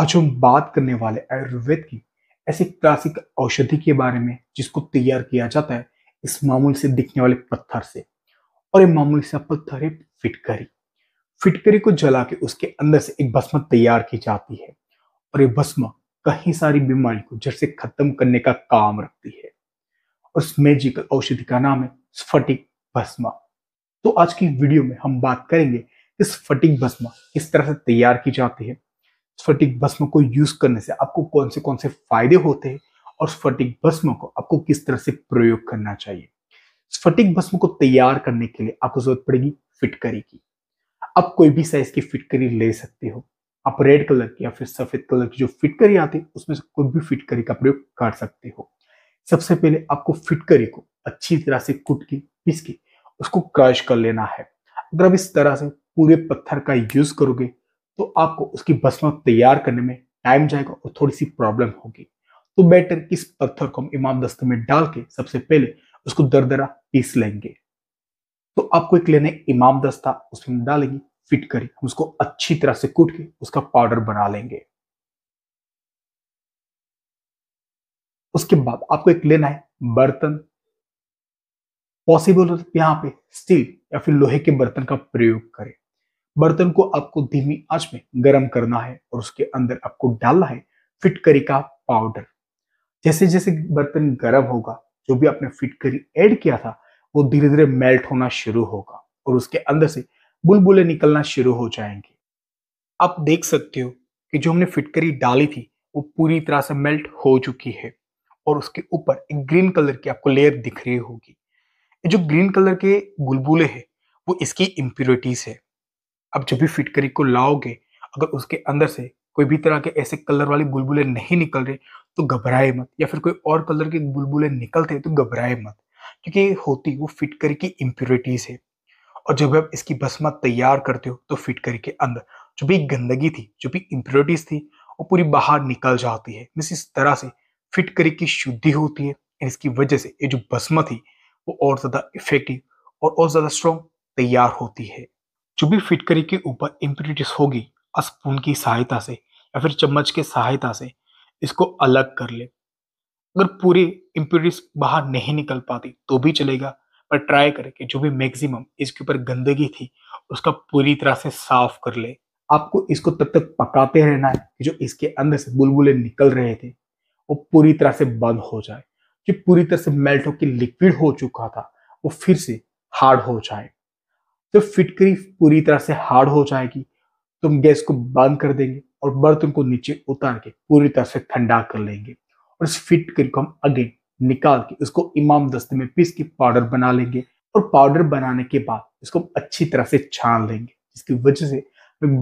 आज हम बात करने वाले आयुर्वेद की ऐसी क्लासिक औषधि के बारे में जिसको तैयार किया जाता है इस मामूली से दिखने वाले पत्थर से और ये मामूली सा पत्थर है फिटकरी फिटकरी को जला के उसके अंदर से एक भस्म तैयार की जाती है और ये भस्म कई सारी बीमारी को जड़ से खत्म करने का काम रखती है और इस मैजिकल औषधि का नाम है स्फटिक भस्मा तो आज की वीडियो में हम बात करेंगे इस फटिक भस्मा किस तरह से तैयार की जाती है स्फटिक भस्म को यूज करने से आपको कौन से कौन से फायदे होते हैं और स्फटिक भस्म को आपको किस तरह से प्रयोग करना चाहिए स्फटिक भस्म को तैयार करने के लिए आपको जरूरत पड़ेगी फिटकरी की आप कोई भी साइज की फिटकरी ले सकते हो आप रेड कलर की या फिर सफेद कलर की जो फिटकरी आती है उसमें से कोई भी फिटकरी का प्रयोग कर सकते हो सबसे पहले आपको फिटकरी को अच्छी तरह से कुट के पीस के उसको क्रश कर लेना है अगर आप इस तरह से पूरे पत्थर का यूज करोगे तो आपको उसकी भस्मा तैयार करने में टाइम जाएगा और थोड़ी सी प्रॉब्लम होगी तो बेटर किस पत्थर को हम इमाम दस्ते में डाल के सबसे पहले उसको दरदरा पीस लेंगे तो आपको एक लेना है इमाम दस्ता उसमें डालेंगे फिट करी हम उसको अच्छी तरह से कूट के उसका पाउडर बना लेंगे उसके बाद आपको एक लेना है बर्तन पॉसिबल तो यहां पे स्टील या फिर लोहे के बर्तन का प्रयोग करें बर्तन को आपको धीमी आंच में गर्म करना है और उसके अंदर आपको डालना है फिटकरी का पाउडर जैसे जैसे बर्तन गर्म होगा जो भी आपने फिटकरी ऐड किया था वो धीरे धीरे मेल्ट होना शुरू होगा और उसके अंदर से बुलबुले निकलना शुरू हो जाएंगे आप देख सकते हो कि जो हमने फिटकरी डाली थी वो पूरी तरह से मेल्ट हो चुकी है और उसके ऊपर एक ग्रीन कलर की आपको लेयर दिख रही होगी जो ग्रीन कलर के बुलबुले हैं वो इसकी इम्प्योरिटीज है आप जब भी फिटकरी को लाओगे अगर उसके अंदर से कोई भी तरह के ऐसे कलर वाले बुलबुले नहीं निकल रहे तो घबराए मत या फिर कोई और कलर के बुलबुले निकलते तो घबराए मत क्योंकि होती वो फिटकरी की इम्प्योरिटीज़ है और जब आप इसकी भस्मा तैयार करते हो तो फिटकरी के अंदर जो भी गंदगी थी जो भी इम्प्योरिटीज़ थी वो पूरी बाहर निकल जाती है मीस इस तरह से फिटकरी की शुद्धि होती है इसकी वजह से ये जो भस्मा थी वो और ज़्यादा इफेक्टिव और और ज़्यादा स्ट्रॉन्ग तैयार होती है भी फिटकरी के ऊपर इम्प्रिटिस होगी स्पून की सहायता से या फिर चम्मच की सहायता से इसको अलग कर ले अगर पूरी इम्प्यूरिटीज बाहर नहीं निकल पाती तो भी चलेगा पर ट्राई करें कि जो भी मैक्सिमम इसके ऊपर गंदगी थी उसका पूरी तरह से साफ कर ले आपको इसको तब तक पकाते रहना है कि जो इसके अंदर से बुलबुले निकल रहे थे वो पूरी तरह से बंद हो जाए जो पूरी तरह से मेल्ट होकर लिक्विड हो चुका था वो फिर से हार्ड हो जाए तो फिटकरी पूरी तरह से हार्ड हो जाएगी तुम गैस को बंद कर देंगे और बर्तन को नीचे उतार के पूरी तरह से ठंडा कर लेंगे और इस फिटकरी को हम अगेन निकाल के उसको इमाम दस्ते में पीस के पाउडर बना लेंगे और पाउडर बनाने के बाद इसको हम अच्छी तरह से छान लेंगे जिसकी वजह से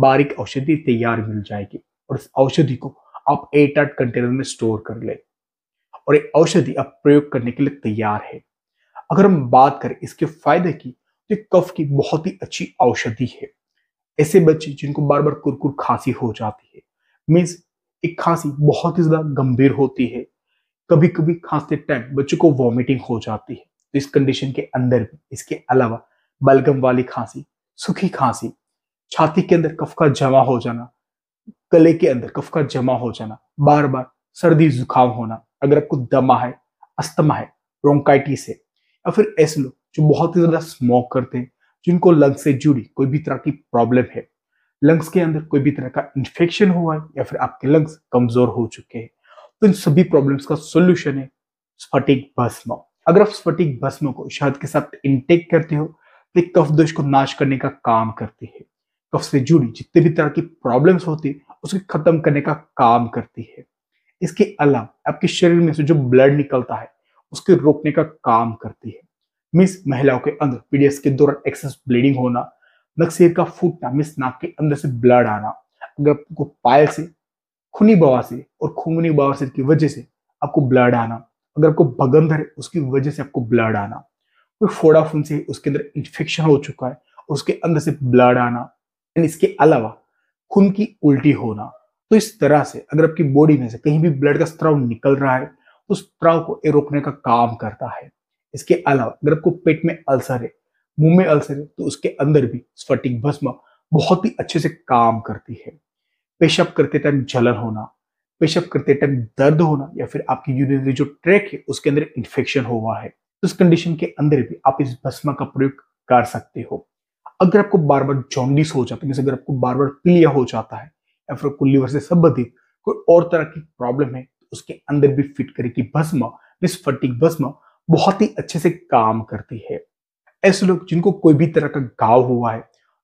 बारीक औषधि तैयार मिल जाएगी और इस औषधि को आप एट आठ कंटेनर में स्टोर कर ले और ये औषधि अब प्रयोग करने के लिए तैयार है अगर हम बात करें इसके फायदे की तो कफ की बहुत ही अच्छी औषधि है ऐसे बच्चे जिनको बार बार कुरकुर खांसी हो जाती है मीन्स एक खांसी बहुत ही ज्यादा गंभीर होती है कभी कभी खांसते टाइम बच्चों को वॉमिटिंग हो जाती है तो इस कंडीशन के अंदर भी इसके अलावा बलगम वाली खांसी सूखी खांसी छाती के अंदर कफ का जमा हो जाना गले के अंदर कफ का जमा हो जाना बार बार सर्दी जुकाम होना अगर आपको दमा है अस्थमा है ब्रोंकाइटिस है या फिर ऐसे लोग जो बहुत ही ज़्यादा स्मोक करते हैं जिनको लंग्स से जुड़ी कोई भी तरह की प्रॉब्लम है लंग्स के अंदर कोई भी तरह का इन्फेक्शन हुआ है या फिर आपके लंग्स कमज़ोर हो चुके हैं तो इन सभी प्रॉब्लम्स का सोल्यूशन है स्फटिक भस्म अगर आप स्फटिक भस्म को शहद के साथ इनटेक करते हो तो कफ दोष को नाश करने का काम करती है कफ से जुड़ी जितने भी तरह की प्रॉब्लम्स होती है उसको खत्म करने का काम करती है इसके अलावा आपके शरीर में से जो ब्लड निकलता है उसके रोकने का काम करती है मिस महिलाओं के अंदर पीडीएस के दौरान एक्सेस ब्लीडिंग होना नक्सेर का फूटना मिस नाक के अंदर से ब्लड आना अगर आपको पायल से खूनी से और खूनी से की वजह से आपको ब्लड आना अगर आपको भगंदर है उसकी वजह से आपको ब्लड आना कोई फोड़ा से उसके अंदर इन्फेक्शन हो चुका है और उसके अंदर से ब्लड आना एंड इसके अलावा खून की उल्टी होना तो इस तरह से अगर आपकी बॉडी में से कहीं भी ब्लड का स्त्राव निकल रहा है तो उस स्त्राव को ये रोकने का काम करता है इसके अलावा अगर आपको पेट में अल्सर है मुंह में अल्सर है तो उसके अंदर भी स्फटिक भस्म बहुत ही अच्छे से काम करती है पेशअप करते टाइम जलन होना पेशअप करते टाइम दर्द होना या फिर आपकी यूरिनरी जो ट्रैक है उसके अंदर इन्फेक्शन हुआ है तो उस कंडीशन के अंदर भी आप इस भस्म का प्रयोग कर सकते हो अगर आपको बार बार जॉन्डिस हो जाता है अगर आपको बार बार पीलिया हो जाता है या फिर आपको लीवर से संबंधित कोई और तरह की प्रॉब्लम है तो उसके अंदर भी फिट करे की भस्मा मिस फटिक भस्मा बहुत ही अच्छे से काम करती है ऐसे लोग जिनको कोई भी तरह का गाँव हुआ है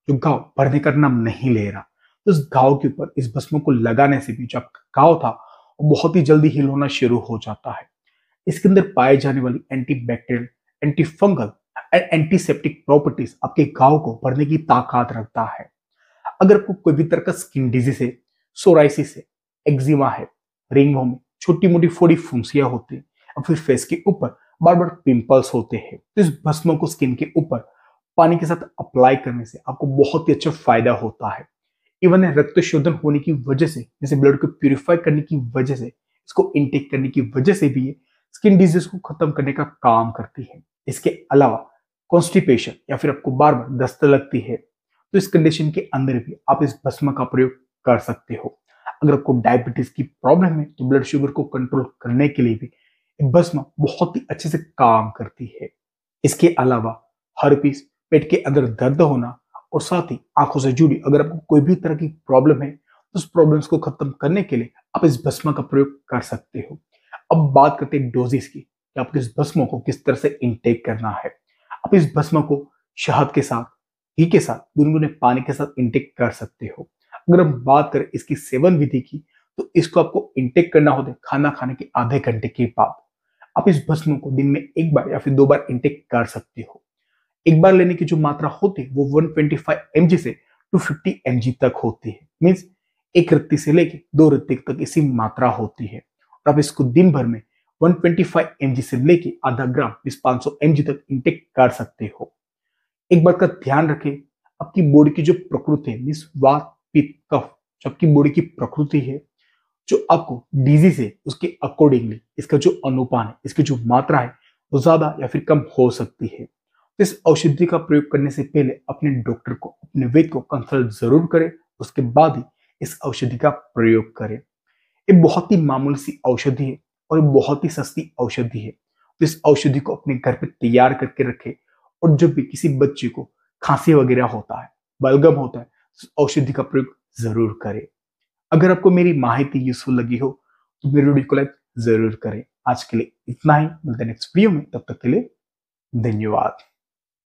जो गाँव बढ़ने का नाम नहीं ले रहा तो इस गाँव के ऊपर इस भस्म को लगाने से भी जो गाँव था बहुत ही जल्दी हिल होना शुरू हो जाता है इसके अंदर पाए जाने वाली anti bacterial anti fungal and antiseptic properties आपके गाँव को भरने की ताकत रखता है अगर आपको कोई भी तरह का स्किन डिजीज है सोराइसिस है एक्जिमा है रिंग छोटी मोटी फोड़ी फुंसियाँ होती है और फिर फेस के ऊपर बार बार पिंपल्स होते हैं तो इस भस्मों को स्किन के ऊपर पानी के साथ अप्लाई करने से आपको बहुत ही अच्छा फायदा होता है इवन रक्त शोधन होने की वजह से जैसे ब्लड को प्यूरिफाई करने की वजह से इसको इनटेक करने की वजह से भी ये स्किन डिजीज को खत्म करने का काम करती है इसके अलावा कॉन्स्टिपेशन या फिर आपको बार बार दस्त लगती है तो इस कंडीशन के अंदर भी आप इस भस्म का प्रयोग कर सकते हो अगर आपको डायबिटीज की प्रॉब्लम है तो ब्लड शुगर को कंट्रोल करने के लिए भी बस्म बहुत ही अच्छे से काम करती है इसके अलावा हर पीस पेट के अंदर दर्द होना और साथ ही आंखों से जुड़ी अगर आपको कोई भी तरह की प्रॉब्लम है तो उस प्रॉब्लम्स को खत्म करने के लिए आप इस भस्मा का प्रयोग कर सकते हो अब बात करते हैं डोजेस की कि आपको इस भस्मों को किस तरह से इनटेक करना है आप इस भस्मा को शहद के साथ घी के साथ गुनगुने पानी के साथ इनटेक कर सकते हो अगर हम बात करें इसकी सेवन विधि की तो इसको आपको इनटेक करना होता है खाना खाने के आधे घंटे के बाद आप इस भस्म को दिन में एक बार या फिर दो बार इंटेक कर सकते हो एक बार लेने की जो मात्रा होती है वो 125 mg से 250 mg तक होती है मीन्स एक रत्ती से लेके दो रत्ती तक इसी मात्रा होती है और आप इसको दिन भर में 125 mg से लेके आधा ग्राम इस 500 mg तक इंटेक कर सकते हो एक बात का ध्यान रखें आपकी बॉडी की जो प्रकृति है मीन्स वात पित्त कफ जो आपकी बॉडी की प्रकृति है जो आपको डिजीज है उसके अकॉर्डिंगली इसका जो अनुपान है इसकी जो मात्रा है वो ज्यादा या फिर कम हो सकती है तो इस औषधि का प्रयोग करने से पहले अपने डॉक्टर को अपने वेद को कंसल्ट जरूर करें उसके बाद ही इस औषधि का प्रयोग करें ये बहुत ही मामूली सी औषधि है और बहुत ही सस्ती औषधि है तो इस औषधि को अपने घर पर तैयार करके रखें और जब भी किसी बच्चे को खांसी वगैरह होता है बलगम होता है तो औषधि का प्रयोग जरूर करें अगर आपको मेरी माहिती यूजफुल लगी हो तो मेरे वीडियो को लाइक जरूर करें आज के लिए इतना ही मिलते नेक्स्ट वीडियो में तब तक के लिए धन्यवाद